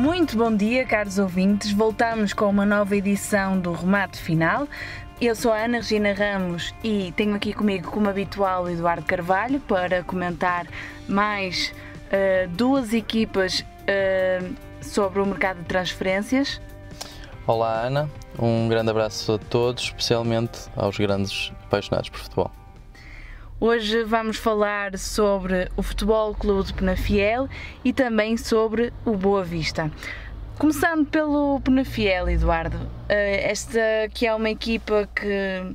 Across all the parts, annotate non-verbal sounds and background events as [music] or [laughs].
Muito bom dia, caros ouvintes. Voltamos com uma nova edição do Remate Final. Eu sou a Ana Regina Ramos e tenho aqui comigo, como habitual, o Eduardo Carvalho para comentar mais uh, duas equipas uh, sobre o mercado de transferências. Olá, Ana. Um grande abraço a todos, especialmente aos grandes apaixonados por futebol. Hoje vamos falar sobre o Futebol Clube de Penafiel e também sobre o Boa Vista. Começando pelo Penafiel, Eduardo, eh, esta que é uma equipa que,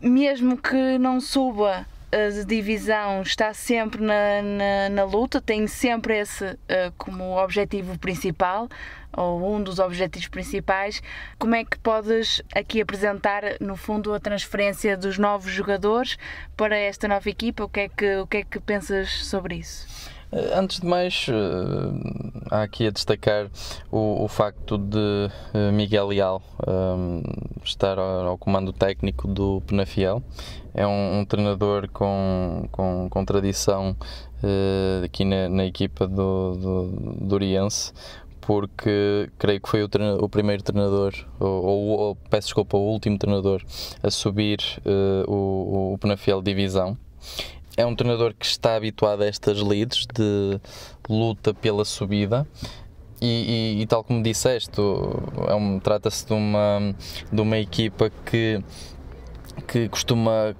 mesmo que não suba a divisão está sempre na, na, na luta, tem sempre esse uh, como objetivo principal, ou um dos objetivos principais. Como é que podes aqui apresentar, no fundo, a transferência dos novos jogadores para esta nova equipa? O que é que, o que, é que pensas sobre isso? Eh, antes de mais, eh, há aqui a destacar o, o facto de eh, Miguel Leal um, estar ao, comando técnico do Penafiel. É um, um treinador com, com, com tradição uh, aqui na, na, equipa do, do, do Oriense, porque creio que foi o, o primeiro treinador, ou, ou, ou, peço desculpa, o último treinador a subir uh, o, o Penafiel Divisão é um treinador que está habituado a estas leads de luta pela subida. E, e, e tal como disseste, é um, trata-se de uma, de uma equipa que que costuma eh,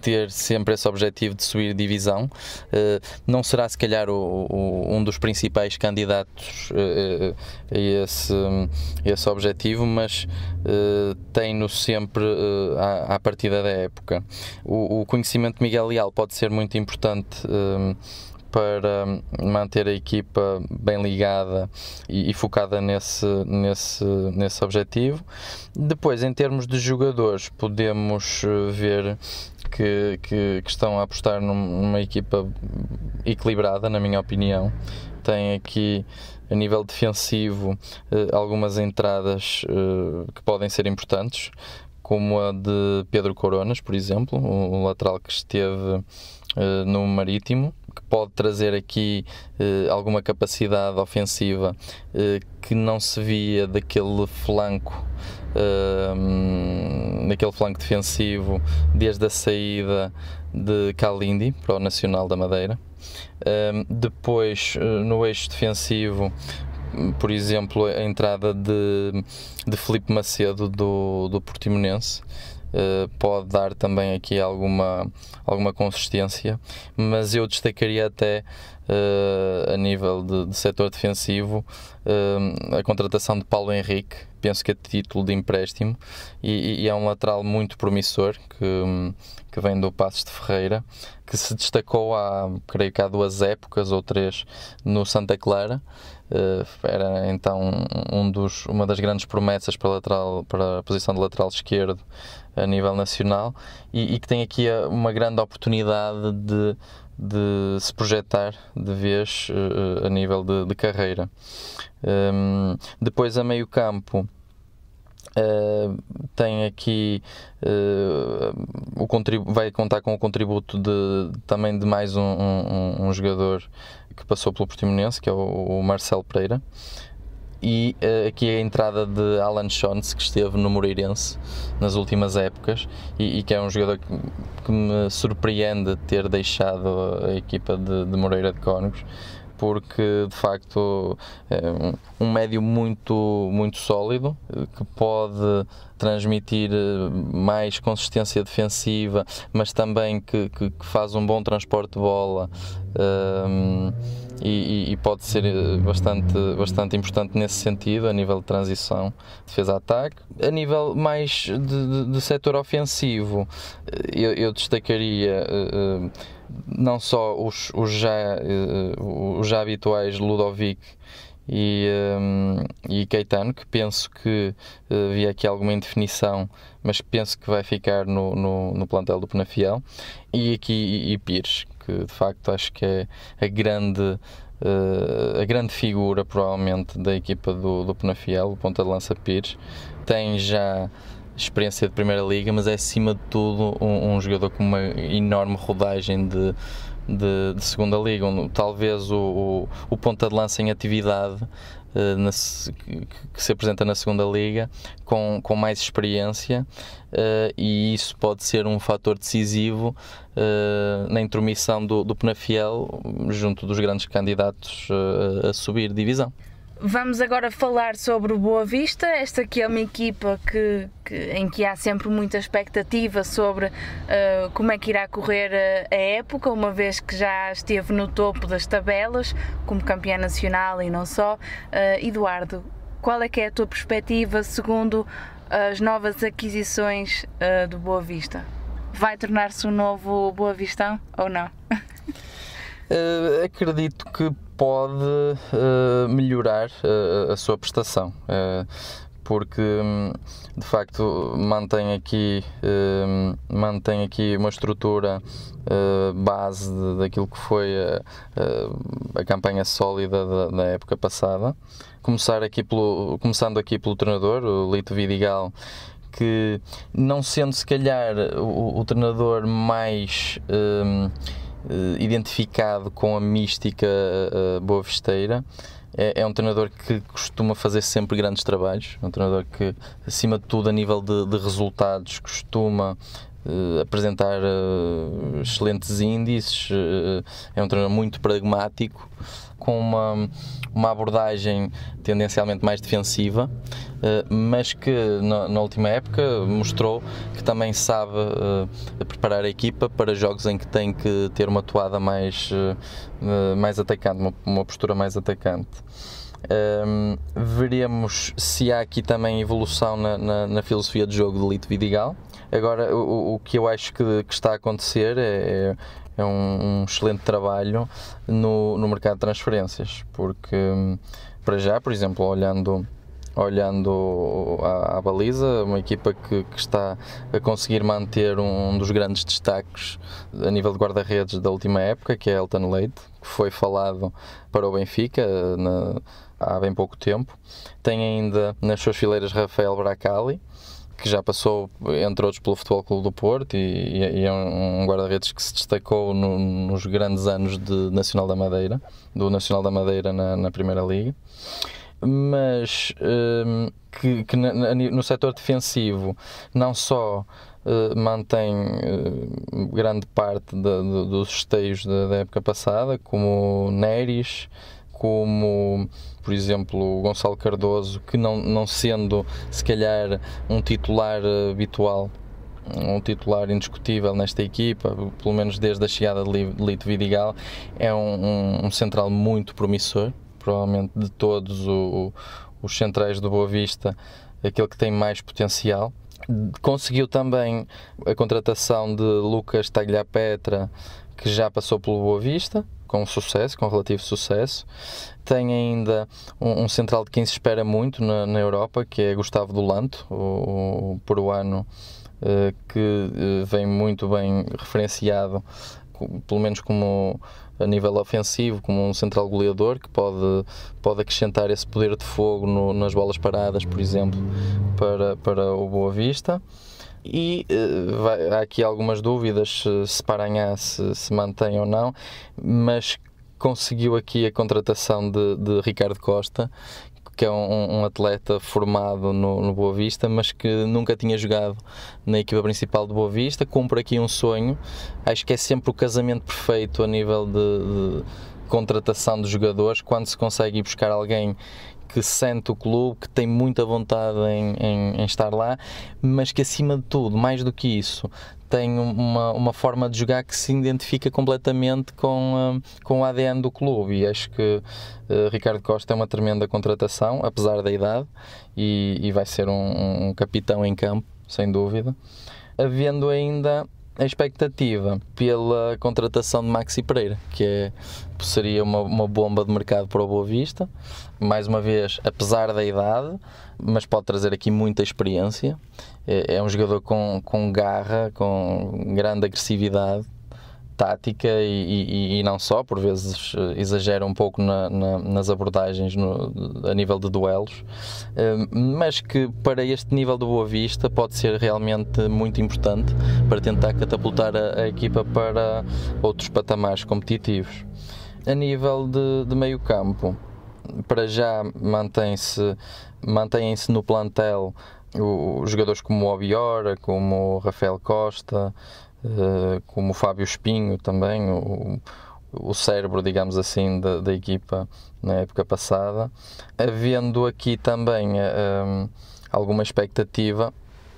ter sempre esse objetivo de subir divisão, eh, não será se calhar o, o, um dos principais candidatos eh, a esse, a esse objetivo, mas tem-no sempre à, à partida da época. O, o conhecimento de Miguel Leal pode ser muito importante para manter a equipa bem ligada e, e focada nesse, nesse, nesse objetivo. Depois, em termos de jogadores, podemos eh, ver que, que, que, estão a apostar numa equipa equilibrada, na minha opinião. Tem aqui, a nível defensivo, eh, algumas entradas eh, que podem ser importantes, como a de Pedro Coronas, por exemplo, o lateral que esteve no Marítimo que pode trazer aqui eh, alguma capacidade ofensiva eh, que não se via daquele flanco, ehm, daquele flanco defensivo desde a saída de Calindi para o Nacional da Madeira. Ehm, depois, eh, no eixo defensivo, por exemplo, a entrada de, de Felipe Macedo do, do Portimonense, eh, pode dar também aqui alguma, alguma consistência, mas eu destacaria até eh, a nível de, de setor defensivo eh, a contratação de Paulo Henrique, penso que a é título de empréstimo, e, e, é um lateral muito promissor que, que vem do Passos de Ferreira, que se destacou há, creio que há duas épocas ou três no Santa Clara, era então um dos, uma das grandes promessas para, lateral, para a posição de lateral esquerdo a nível nacional e, e que tem aqui eh, uma grande oportunidade de, de se projetar de vez eh, eh, a nível de, de carreira. Um, depois, a meio campo. Uh, tem aqui uh, o vai contar com o contributo de, também de mais um, um, um jogador que passou pelo Portimonense, que é o, o Marcelo Pereira, e uh, aqui a entrada de Alan Shonts, que esteve no Moreirense nas últimas épocas e, e que é um jogador que, que, me surpreende ter deixado a equipa de, de Moreira de Cónegos porque de facto é um médio muito, muito sólido que pode transmitir eh, mais consistência defensiva, mas também que, que, que faz um bom transporte de bola um, ehm, e, e, pode ser eh, bastante, bastante importante nesse sentido, a nível de transição, defesa-ataque. A nível mais de, de, de setor ofensivo, eh, eu, eu destacaria. Uh, não só os, os, já, eh, os já habituais Ludovic e, um, eh, e Caetano, que penso que eh, havia aqui alguma indefinição, mas que penso que vai ficar no, no, no plantel do Penafiel, e aqui e, e Pires, que de facto acho que é a grande. Uh, a grande figura provavelmente da equipa do, do Penafiel, o ponta de lança Pires, tem já experiência de Primeira Liga, mas é acima de tudo um, um jogador com uma enorme rodagem de, de, de Segunda Liga, talvez o, o, o, ponta de lança em atividade eh, na, que, se apresenta na Segunda Liga com, com mais experiência eh, e isso pode ser um fator decisivo eh, na intromissão do, do Penafiel junto dos grandes candidatos a subir divisão. Vamos agora falar sobre o Boa Vista. Esta aqui é uma equipa que, que em que há sempre muita expectativa sobre uh, como é que irá correr a, eh, a, época, uma vez que já esteve no topo das tabelas, como campeã nacional e não só. Uh, Eduardo, qual é que é a tua perspectiva segundo as novas aquisições uh, do Boa Vista? Vai tornar-se um novo Boa Vistão ou não? [laughs] acredito que pode uh, melhorar uh, a sua prestação. Uh, porque hum, de facto mantém aqui, hum, mantém aqui uma estrutura base de, daquilo que foi a, a campanha sólida da, da, época passada. Começar aqui pelo, começando aqui pelo treinador, o Lito Vidigal, que não sendo se calhar o, o treinador mais. Hum, eh, identificado com a mística eh, eh, boa festeira. É, é, um treinador que costuma fazer sempre grandes trabalhos, é um treinador que, acima de tudo, a nível de, de resultados, costuma uh, apresentar uh, excelentes índices, eh, é um treinador muito pragmático, com uma, uma abordagem tendencialmente mais defensiva, mas que na, na, última época mostrou que também sabe preparar a equipa para jogos em que tem que ter uma toada mais, mais atacante, uma, uma postura mais atacante. Um, ehm, veremos se há aqui também evolução na, na, na filosofia de jogo de Lito Vidigal. Agora, o, o que eu acho que, que está a acontecer é, é, é um, um, excelente trabalho no, no mercado de transferências, porque hum, para já, por exemplo, olhando olhando à, à, baliza, uma equipa que, que, está a conseguir manter um dos grandes destaques a nível de guarda-redes da última época, que é Elton Leite, que foi falado para o Benfica eh, na, há bem pouco tempo. Tem ainda nas suas fileiras Rafael Bracali, que já passou, entre outros, pelo Futebol Clube do Porto e, e é um guarda-redes que se destacou no, nos grandes anos de Nacional da Madeira, do Nacional da Madeira na, na Primeira Liga, mas um, que, que, no setor defensivo não só Uh, mantém uh, grande parte dos esteios da, da, época passada, como Neres, como, por exemplo, o Gonçalo Cardoso, que não, não sendo se calhar um titular eh, habitual, um titular indiscutível nesta equipa, pelo menos desde a chegada de Lito Vidigal, é um, um, um central muito promissor, provavelmente de todos o, os centrais do Boa Vista, aquele que tem mais potencial. Conseguiu também a contratação de Lucas Tagliapetra, que já passou pelo Boa Vista, com sucesso, com relativo sucesso. Tem ainda um, um central de quem se espera muito na, na Europa, que é Gustavo Dolanto, o, o peruano eh, que eh, vem muito bem referenciado, pelo menos como a nível ofensivo, como um central goleador que pode, pode acrescentar esse poder de fogo no, nas bolas paradas, por exemplo, para, para o Boa Vista e uh, vai, há aqui algumas dúvidas se, se Paranhá se, se mantém ou não, mas conseguiu aqui a contratação de, de Ricardo Costa, que é um, um atleta formado no, no, Boa Vista, mas que nunca tinha jogado na equipa principal do Boa Vista, cumpre aqui um sonho, acho que é sempre o casamento perfeito a nível de, de contratação de jogadores, quando se consegue ir buscar alguém que sente o clube, que tem muita vontade em, em, em, estar lá, mas que acima de tudo, mais do que isso, tem uma, uma forma de jogar que se identifica completamente com, hum, com o ADN do clube. E acho que uh, Ricardo Costa é uma tremenda contratação, apesar da idade, e, e vai ser um, um capitão em campo, sem dúvida. Havendo ainda a expectativa pela contratação de Maxi Pereira, que é, seria uma, uma, bomba de mercado para o Boa Vista. Mais uma vez, apesar da idade, mas pode trazer aqui muita experiência. É, é um jogador com, com garra, com grande agressividade tática e, e, e, não só, por vezes eh, exagera um pouco na, na, nas abordagens no, a nível de duelos, eh, mas que para este nível do Boa Vista pode ser realmente muito importante para tentar catapultar a, a equipa para outros patamares competitivos. A nível de, de meio campo, para já mantém-se mantêm-se no plantel os jogadores como o Obiora, como o Rafael Costa, eh, como o Fábio Espinho também, o, o cérebro, digamos assim, da, da, equipa na época passada, havendo aqui também um, eh, eh, alguma expectativa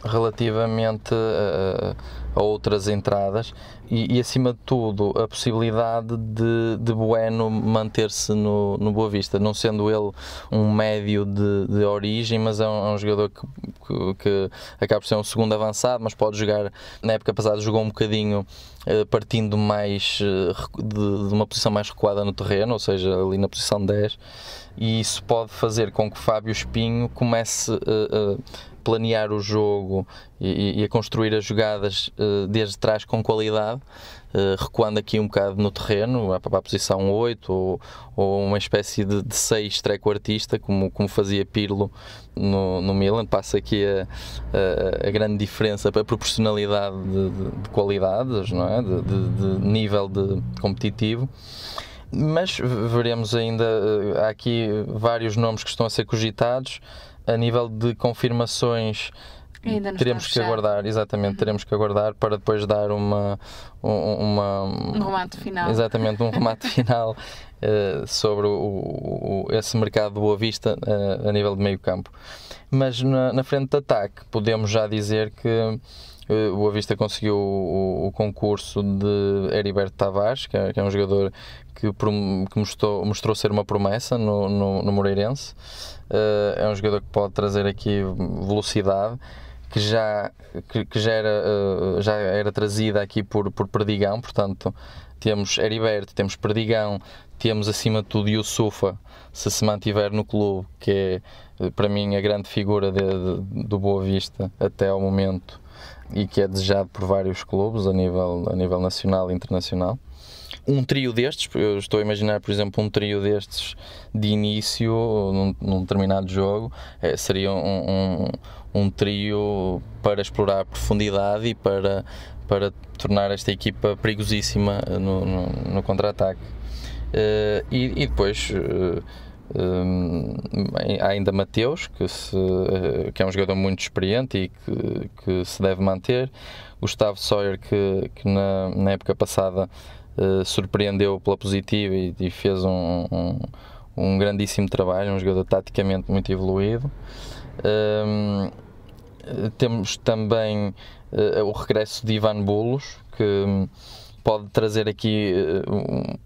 relativamente a, eh, eh, a outras entradas e, e, acima de tudo a possibilidade de, de Bueno manter-se no, no Boa Vista, não sendo ele um médio de, de origem, mas é um, é um jogador que, que, que, acaba por ser um segundo avançado, mas pode jogar, na época passada jogou um bocadinho eh, partindo mais eh, de, de, uma posição mais recuada no terreno, ou seja, ali na posição 10, e isso pode fazer com que Fábio Espinho comece eh, planear o jogo e, e a construir as jogadas uh, desde trás com qualidade, uh, recuando aqui um bocado no terreno, para a posição 8 ou, ou uma espécie de, de 6 artista como, como fazia Pirlo no, no Milan. Passa aqui a, a, a grande diferença para a proporcionalidade de, de, de qualidades, não é? de nível de competitivo mas veremos ainda. Eh, há aqui vários nomes que estão a ser cogitados a nível de confirmações teremos que aguardar, exatamente, uhum. teremos que aguardar para depois dar uma, uma um remate final. Exatamente, um remate [laughs] final uh, sobre o, o, esse mercado de Boa Vista uh, a nível de meio campo. Mas na, na frente de ataque podemos já dizer que eh, o Boa Vista conseguiu o, o, concurso de Heriberto Tavares, que é, que é um jogador que, que mostrou, mostrou, ser uma promessa no, no, no Moreirense. Uh, é um jogador que pode trazer aqui velocidade. Que já, que, que já, era, uh, já era trazida aqui por, por Perdigão, portanto, temos Heriberto, temos Perdigão, temos acima de tudo Yusufa, se se mantiver no clube, que é para mim a grande figura de, de, do Boa Vista até ao momento e que é desejado por vários clubes a nível, a nível nacional e internacional. Um trio destes, eu estou a imaginar, por exemplo, um trio destes de início num, num determinado jogo, é, seria um, um, um trio para explorar a profundidade e para, para tornar esta equipa perigosíssima no, no, no contra-ataque. Uh, e, e, depois. Uh, um, há ainda Mateus, que, se, eh, que é um jogador muito experiente e que, que se deve manter. Gustavo Sawyer, que, que na, na, época passada uh, surpreendeu pela positiva e, e fez um, um, um, grandíssimo trabalho, um jogador taticamente muito evoluído. Um, temos também uh, o regresso de Ivan Bulos que pode trazer aqui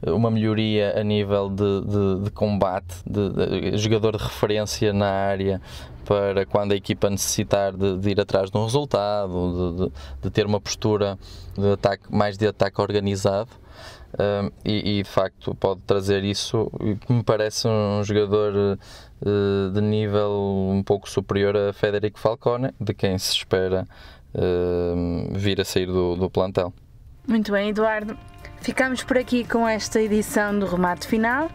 eh, uma melhoria a nível de, de, de combate, de, de, jogador de referência na área para quando a equipa necessitar de, ir atrás de um resultado, de, ter uma postura de ataque, mais de ataque organizado. Eh, e, e, de facto pode trazer isso que me parece um jogador uh, de nível um pouco superior a Federico Falcone de quem se espera uh, vir a sair do, do plantel muito bem, Eduardo. Ficamos por aqui com esta edição do remate final.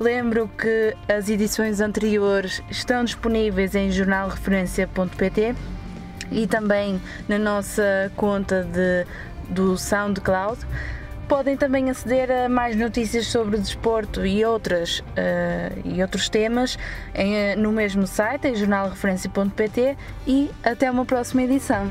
Lembro que as edições anteriores estão disponíveis em jornalreferência.pt e também na nossa conta de, do SoundCloud. Podem também aceder a mais notícias sobre desporto e, outras, uh, e outros temas em, eh, no mesmo site, em jornalreferência.pt e até uma próxima edição.